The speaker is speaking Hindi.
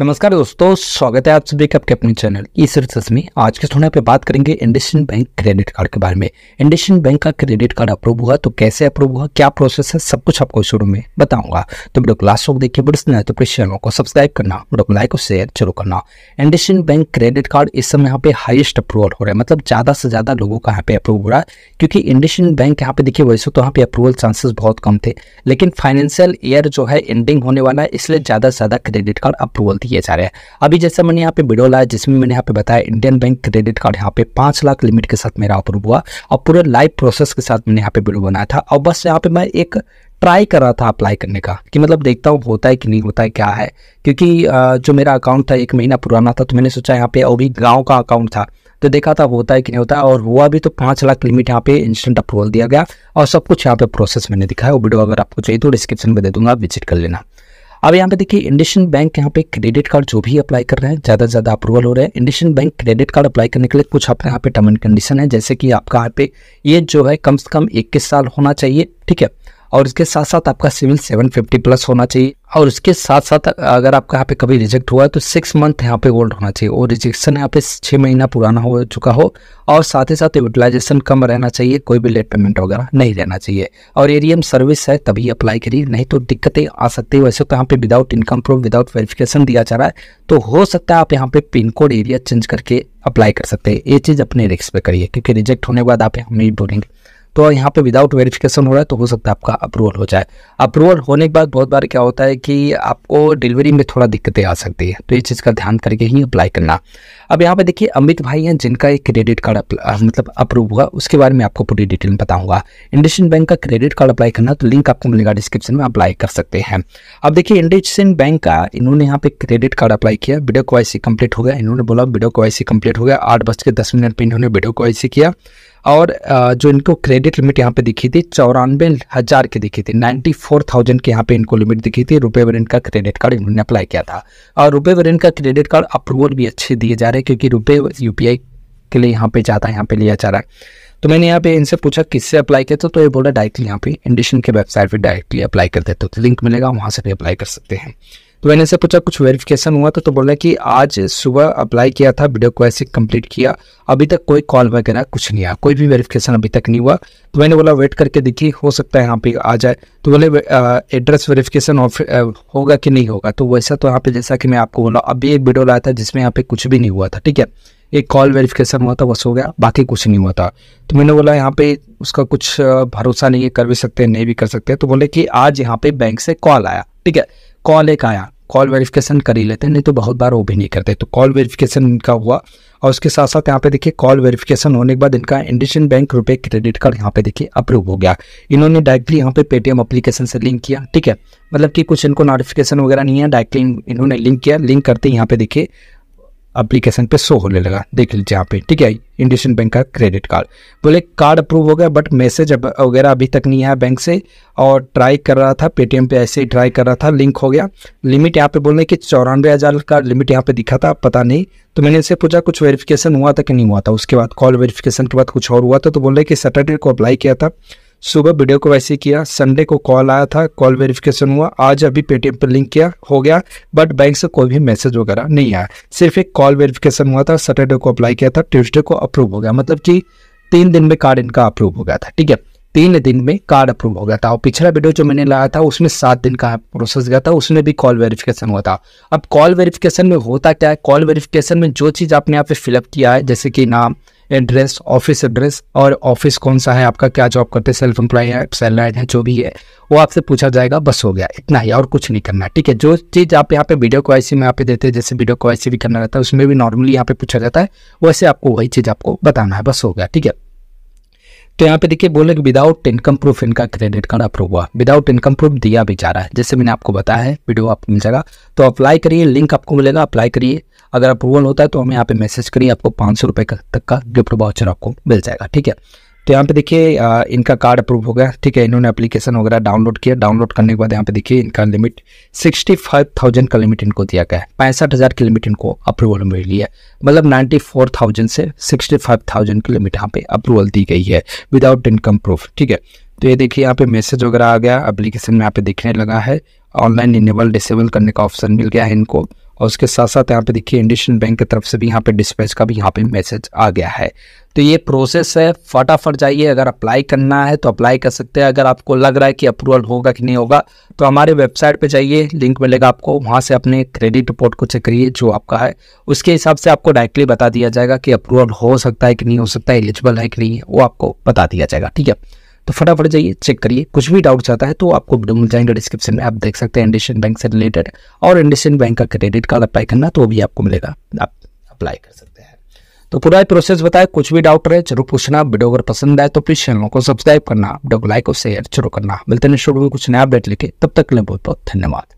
नमस्कार दोस्तों स्वागत है आप सभी का आपके अपने चैनल ई सर्विस आज के सुने पे बात करेंगे इंडस्ट्रियन बैंक क्रेडिट कार्ड के बारे में इंडस्ट्रियन बैंक का क्रेडिट कार्ड अप्रूव हुआ तो कैसे अप्रूव हुआ क्या प्रोसेस है सब कुछ आपको शुरू में बताऊंगा तो वीडियो क्लास को देखिए बड़े तो अपने चैनल को सब्सक्राइब करना वीडियो को लाइक और शेयर जरूर करना इंडस्ट्रियन बैंक क्रेडिट कार्ड इस समय यहाँ पे हाइस्ट अप्रूवल हो रहा है मतलब ज्यादा से ज्यादा लोगों का यहाँ पे अप्रूव हो रहा है क्योंकि इंडस्ट्रियन बैंक यहाँ पे देखिए वैसे तो यहाँ पे अप्रूवल चांसेस बहुत कम थे लेकिन फाइनेंशियल ईयर जो है एंडिंग होने वाला है इसलिए ज्यादा से ज्यादा क्रेडिट कार्ड अप्रूवल जा रहे हैं अभी जैसे मैंने यहाँ पे वीडियो लाया जिसमें मैंने यहाँ पे बताया इंडियन बैंक क्रेडिट कार्ड यहाँ पे पांच लाख लिमिट के साथ मेरा अप्रूव हुआ और पूरे लाइव प्रोसेस के साथ मैंने यहाँ पे वीडियो बनाया था और बस यहाँ पे मैं एक ट्राई कर रहा था अप्लाई करने का कि मतलब देखता हूँ होता है कि नहीं होता है क्या है क्योंकि जो मेरा अकाउंट था एक महीना पुराना था तो मैंने सोचा यहाँ पे अभी गाँव का अकाउंट था तो देखा था होता है कि नहीं होता है और हुआ भी तो पाँच लाख लिमिट यहाँ पे इंस्टेंट अप्रूवल दिया गया और सब कुछ यहाँ पे प्रोसेस मैंने दिखाया वो वीडियो अगर आपको चाहिए तो डिस्क्रिप्शन में दे दूंगा विजिट कर लेना अब यहाँ पे देखिए इंडियन बैंक यहाँ पे क्रेडिट कार्ड जो भी अप्लाई कर रहे हैं ज़्यादा से ज़्यादा अप्रूवल हो रहे हैं Indian bank credit card apply करने के लिए कुछ आपके यहाँ पे टर्म एंड कंडीशन है जैसे कि आपका यहाँ पे ये जो है कम से कम इक्कीस साल होना चाहिए ठीक है और इसके साथ साथ आपका सिविल 750 प्लस होना चाहिए और उसके साथ साथ अगर आपका यहाँ पे कभी रिजेक्ट हुआ है तो सिक्स मंथ यहाँ पे ओल्ड होना चाहिए और रिजेक्शन यहाँ पे छः महीना पुराना हो चुका हो और साथ ही साथ यूटिलाइजेशन कम रहना चाहिए कोई भी लेट पेमेंट वगैरह नहीं रहना चाहिए और एरियम सर्विस है तभी अप्लाई करिए नहीं तो दिक्कतें आ सकती है वैसे तो यहाँ पे without income proof without verification दिया जा रहा है तो हो सकता है आप यहाँ पे पिन कोड एरिया चेंज करके अप्लाई कर सकते हैं ये चीज़ अपने रिक्स पे करिए क्योंकि रिजेक्ट होने के बाद आप हमें बोलेंगे तो यहाँ पे विदाउट वेरिफिकेशन हो रहा है तो हो सकता है आपका अप्रूवल हो जाए अप्रूवल होने के बाद बहुत बार क्या होता है कि आपको डिलीवरी में थोड़ा दिक्कतें आ सकती है तो इस चीज़ का ध्यान करके ही अप्लाई करना अब यहाँ पे देखिए अमित भाई हैं जिनका एक क्रेडिट कार्ड मतलब अप्रूव हुआ उसके बारे में आपको पूरी डिटेल में बताऊंगा इंडियन बैंक का क्रेडिट कार्ड अप्लाई करना तो लिंक आपको मिलेगा डिस्क्रिप्शन में अप्लाई कर सकते हैं अब देखिए इंडियन बैंक का इन्होंने यहाँ पे क्रेडिट कार्ड अप्लाई किया वीडियो को कंप्लीट हो गया इन्होंने बोला वीडियो को कंप्लीट हो गया आठ बज के दस मिनट पर इन्होंने वीडियो को किया और जो इनको क्रेडिट लिमिट यहाँ पे दिखी थी चौरानवे हज़ार की दिखी थी नाइन्टी फोर थाउजेंड की यहाँ पे इनको लिमिट दिखी थी रुपये वेरियंट का क्रेडिट कार्ड इन्होंने अप्लाई किया था और रुपये वेरियंट का क्रेडिट कार्ड अप्रूवल भी अच्छे दिए जा रहे हैं क्योंकि रुपये यू के लिए यहाँ पे जाता है यहाँ पे लिया जा रहा है तो मैंने यहाँ पे इनसे पूछा किससे अप्लाई किया था तो ये बोला डायरेक्टली यहाँ पे इंडिशन के वेबसाइट पर डायरेक्टली अप्लाई कर देते तो लिंक मिलेगा वहाँ से भी अप्लाई कर सकते हैं तो मैंने से पूछा कुछ वेरिफिकेशन हुआ तो, तो बोला कि आज सुबह अप्लाई किया था वीडियो ऐसे कंप्लीट किया अभी तक कोई कॉल वगैरह कुछ नहीं आया कोई भी वेरिफिकेशन अभी तक नहीं हुआ तो मैंने बोला वेट करके देखिए हो सकता है यहाँ पे आ जाए तो बोले एड्रेस वेरिफिकेशन होगा कि नहीं होगा तो वैसा तो यहाँ पे जैसा कि मैं आपको बोला अभी एक वीडियो लाया था जिसमें यहाँ पे कुछ भी नहीं हुआ था ठीक है एक कॉल वेरिफिकेशन हुआ था बस हो गया बाकी कुछ नहीं हुआ था तो मैंने बोला यहाँ पे उसका कुछ भरोसा नहीं है कर भी सकते हैं नहीं भी कर सकते तो बोले कि आज यहाँ पे बैंक से कॉल आया ठीक है कॉल एक आया कॉल वेरिफिकेशन कर ही लेते हैं नहीं तो बहुत बार वो भी नहीं करते तो कॉल वेरिफिकेशन इनका हुआ और उसके साथ साथ यहाँ पे देखिए कॉल वेरिफिकेशन होने के बाद इनका Indian bank RuPay credit card यहाँ पे देखिए अप्रूव हो गया इन्होंने डायरेक्टली यहाँ पे पेटीएम अप्लीकेशन से लिंक किया ठीक है मतलब कि कुछ इनको नोटिफिकेशन वगैरह नहीं है डायरेक्टली इन्होंने लिंक किया लिंक करते यहाँ पे देखिए अप्लीकेशन पे शो होने लगा देख लीजिए यहाँ पे ठीक है इंडियन बैंक का क्रेडिट कार्ड बोले कार्ड अप्रूव हो गया बट मैसेज वगैरह अभी तक नहीं आया बैंक से और ट्राई कर रहा था पेटीएम पे ऐसे ही ट्राई कर रहा था लिंक हो गया लिमिट यहाँ पे बोल रहे कि चौरानवे हज़ार का लिमिट यहाँ पे दिखा था पता नहीं तो मैंने इसे पूछा कुछ वेरिफिकेशन हुआ था कि नहीं हुआ था उसके बाद कॉल वेरिफिकेशन के बाद कुछ और हुआ था तो बोल रहे कि सैटरडे को अप्लाई किया था सुबह वीडियो को वैसे किया संडे को कॉल आया था कॉल वेरिफिकेशन हुआ आज अभी पेटीएम पर लिंक किया हो गया बट बैंक से कोई भी मैसेज वगैरह नहीं आया सिर्फ एक कॉल वेरिफिकेशन हुआ था सैटरडे को अप्लाई किया था ट्यूजडे को अप्रूव हो गया मतलब कि तीन दिन में कार्ड इनका अप्रूव हो गया था ठीक है तीन दिन में कार्ड अप्रूव हो गया था और पिछला वीडियो जो मैंने लाया था उसमें सात दिन का प्रोसेस गया था उसमें भी कॉल वेरिफिकेशन हुआ था अब कॉल वेरिफिकेशन में होता क्या है कॉल वेरिफिकेशन में जो चीज़ आपने यहाँ पे फिलअप किया है जैसे कि नाम एड्रेस ऑफिस एड्रेस और ऑफिस कौन सा है आपका क्या जॉब करते हैं सेल्फ एम्प्लॉय है सैलराइड है जो भी है वो आपसे पूछा जाएगा बस हो गया इतना ही और कुछ नहीं करना ठीक है जो चीज़ आप यहाँ पे वीडियो को ऐसी में यहाँ पे देते हैं जैसे वीडियो को ऐसी भी करना रहता है उसमें भी नॉर्मली यहाँ पे पूछा जाता है वैसे आपको वही चीज़ आपको बताना है बस हो गया ठीक है तो यहाँ पे देखिए बोले कि विदाउट इनकम प्रूफ इनका क्रेडिट कार्ड अप्रूव हुआ विदाउट इनकम प्रूफ दिया भी जा रहा है जैसे मैंने आपको बताया है वीडियो आपको मिल जाएगा तो अप्लाई करिए लिंक आपको मिलेगा अप्लाई करिए अगर अप्रूवल होता है तो हमें यहाँ पे मैसेज करिए आपको पाँच सौ रुपये तक का गिफ्ट वाउचर आपको मिल जाएगा ठीक है तो यहाँ पे देखिए इनका कार्ड अप्रूव हो गया ठीक है इन्होंने एप्लीकेशन वगैरह डाउनलोड किया डाउनलोड करने के बाद यहाँ पे देखिए इनका लिमिट सिक्सटी फाइव थाउजेंड का लिमिट इनको दिया गया है पैंसठ हज़ार की लिमिट इनको अप्रूवल मिल रही है मतलब नाइन्टी फोर थाउजेंड से सिक्सटी फाइव थाउजेंड की लिमिट यहाँ पे अप्रूवल दी गई है विदाउट इनकम प्रूफ ठीक है तो ये देखिए यहाँ पे मैसेज वगैरह आ गया एप्लीकेशन में यहाँ पे दिखने लगा है ऑनलाइन इनेबल डिसेबल करने का ऑप्शन मिल गया है इनको और उसके साथ साथ यहाँ पे देखिए इंडियन बैंक की तरफ से भी यहाँ पे डिस्पैच का भी यहाँ पे मैसेज आ गया है तो ये प्रोसेस है फटाफट जाइए अगर अप्लाई करना है तो अप्लाई कर सकते हैं अगर आपको लग रहा है कि अप्रूवल होगा कि नहीं होगा तो हमारे वेबसाइट पे जाइए लिंक मिलेगा आपको वहाँ से अपने क्रेडिट रिपोर्ट को चेक करिए जो आपका है उसके हिसाब से आपको डायरेक्टली बता दिया जाएगा कि अप्रूवल हो सकता है कि नहीं हो सकता है एलिजिबल है कि नहीं वो आपको बता दिया जाएगा ठीक है तो फटाफट जाइए चेक करिए कुछ भी डाउट चाहता है तो आपको मिल जाएंगे डिस्क्रिप्शन में आप देख सकते हैं इंडियन बैंक से रिलेटेड और इंडियन बैंक का क्रेडिट कार्ड अप्लाई करना तो वो भी आपको मिलेगा आप अप्लाई कर सकते हैं तो पूरा प्रोसेस बताए कुछ भी डाउट रहे जरूर पूछना वीडियो अगर पसंद आए तो प्लीज चैनल को सब्सक्राइब करना वीडियो को लाइक और शेयर जरूर करना मिलते हैं शुरू में कुछ नया अपडेट लिखे तब तक के लिए बहुत बहुत धन्यवाद